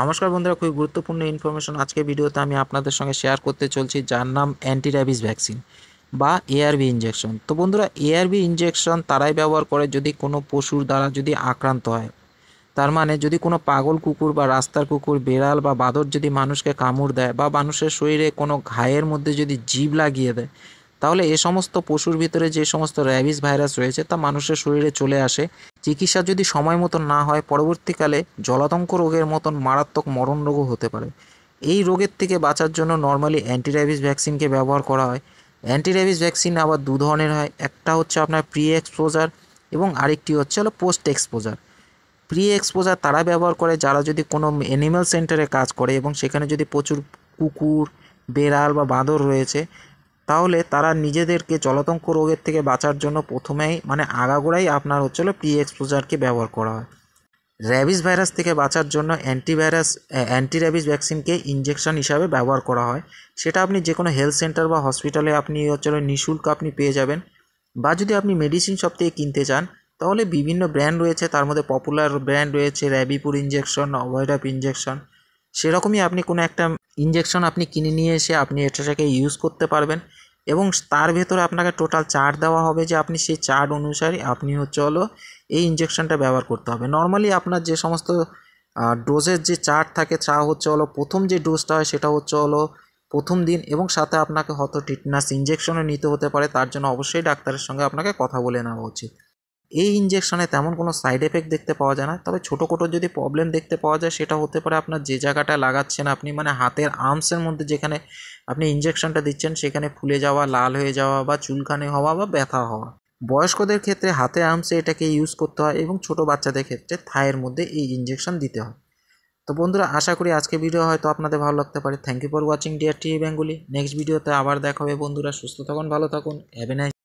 নমস্কার বন্ধুরা খুবই গুরুত্বপূর্ণ ইনফরমেশন আজকে ভিডিওতে আমি আপনাদের সঙ্গে শেয়ার করতে চলছি যার নাম অ্যান্টি র্যাবিস ভ্যাকসিন বা এআরবি ইঞ্জেকশন তো বন্ধুরা এআরবি ইঞ্জেকশন তারাই ব্যবহার করে যদি কোনো পশুর দ্বারা যদি আক্রান্ত হয় তার মানে যদি কোনো পাগল কুকুর বা রাস্তার কুকুর বেড়াল বা বাদর যদি মানুষকে কামড় দেয় বা মানুষের শরীরে কোনো ঘায়ের মধ্যে যদি জীব লাগিয়ে দেয় তাহলে এ সমস্ত পশুর ভিতরে যে সমস্ত র্যাবিস ভাইরাস রয়েছে তা মানুষের শরীরে চলে আসে চিকিৎসা যদি সময় মতো না হয় পরবর্তীকালে জলাতঙ্ক রোগের মতন মারাত্মক মরণ রোগও হতে পারে এই রোগের থেকে বাঁচার জন্য নর্মালি অ্যান্টিরাইভিস ভ্যাকসিনকে ব্যবহার করা হয় অ্যান্টিরাইভিস ভ্যাকসিন আবার দু ধরনের হয় একটা হচ্ছে আপনার প্রি এক্সপোজার এবং আরেকটি হচ্ছে হলো পোস্ট এক্সপোজার প্রি এক্সপোজার তারা ব্যবহার করে যারা যদি কোনো অ্যানিম্যাল সেন্টারে কাজ করে এবং সেখানে যদি প্রচুর কুকুর বেড়াল বা বাঁদর রয়েছে তাহলে তারা নিজেদেরকে জলাতঙ্ক রোগের থেকে বাঁচার জন্য প্রথমেই মানে আগাগোড়াই আপনার হলো প্রি এক্সপোজারকে ব্যবহার করা হয় র্যাবিস ভাইরাস থেকে বাঁচার জন্য অ্যান্টিভাইরাস অ্যান্টি র্যাবিস ভ্যাকসিনকে ইঞ্জেকশন হিসাবে ব্যবহার করা হয় সেটা আপনি যে কোনো হেলথ সেন্টার বা হসপিটালে আপনি হচ্ছে নিঃশুল্ক আপনি পেয়ে যাবেন বা যদি আপনি মেডিসিন সব থেকে কিনতে চান তাহলে বিভিন্ন ব্র্যান্ড রয়েছে তার মধ্যে পপুলার ব্র্যান্ড রয়েছে র্যাবিপুর ইঞ্জেকশন অভয়রাপ ইঞ্জেকশন সেরকমই আপনি কোনো একটা ইঞ্জেকশন আপনি কিনে নিয়ে এসে আপনি এটাটাকে ইউজ করতে পারবেন এবং তার ভেতরে আপনাকে টোটাল চার্ট দেওয়া হবে যে আপনি সেই চার্ট অনুসারে আপনি হচ্ছে হলো এই ইঞ্জেকশনটা ব্যবহার করতে হবে নর্মালি আপনার যে সমস্ত ডোজের যে চার্ট থাকে চা হচ্ছে হলো প্রথম যে ডোজটা হয় সেটা হচ্ছে হলো প্রথম দিন এবং সাথে আপনাকে হয়তো টিটনাস ইঞ্জেকশনও নিতে হতে পারে তার জন্য অবশ্যই ডাক্তারের সঙ্গে আপনাকে কথা বলে নেওয়া উচিত এই ইঞ্জেকশনে তেমন কোনো সাইড এফেক্ট দেখতে পাওয়া যায় না তবে ছোটো কোটো যদি প্রবলেম দেখতে পাওয়া যায় সেটা হতে পারে আপনার যে জায়গাটা লাগাচ্ছেন আপনি মানে হাতের আর্মসের মধ্যে যেখানে আপনি ইঞ্জেকশনটা দিচ্ছেন সেখানে ফুলে যাওয়া লাল হয়ে যাওয়া বা চুলকানি হওয়া বা ব্যথা হওয়া বয়স্কদের ক্ষেত্রে হাতে আর্মসে এটাকে ইউজ করতে হয় এবং ছোটো বাচ্চাদের ক্ষেত্রে থায়ের মধ্যে এই ইঞ্জেকশন দিতে হয় তো বন্ধুরা আশা করি আজকে ভিডিও হয়তো আপনাদের ভালো লাগতে পারে thank you for watching dear TV Bengali next ভিডিওতে আবার দেখা হবে বন্ধুরা সুস্থ থাকুন ভালো থাকুন অ্যাভেনাই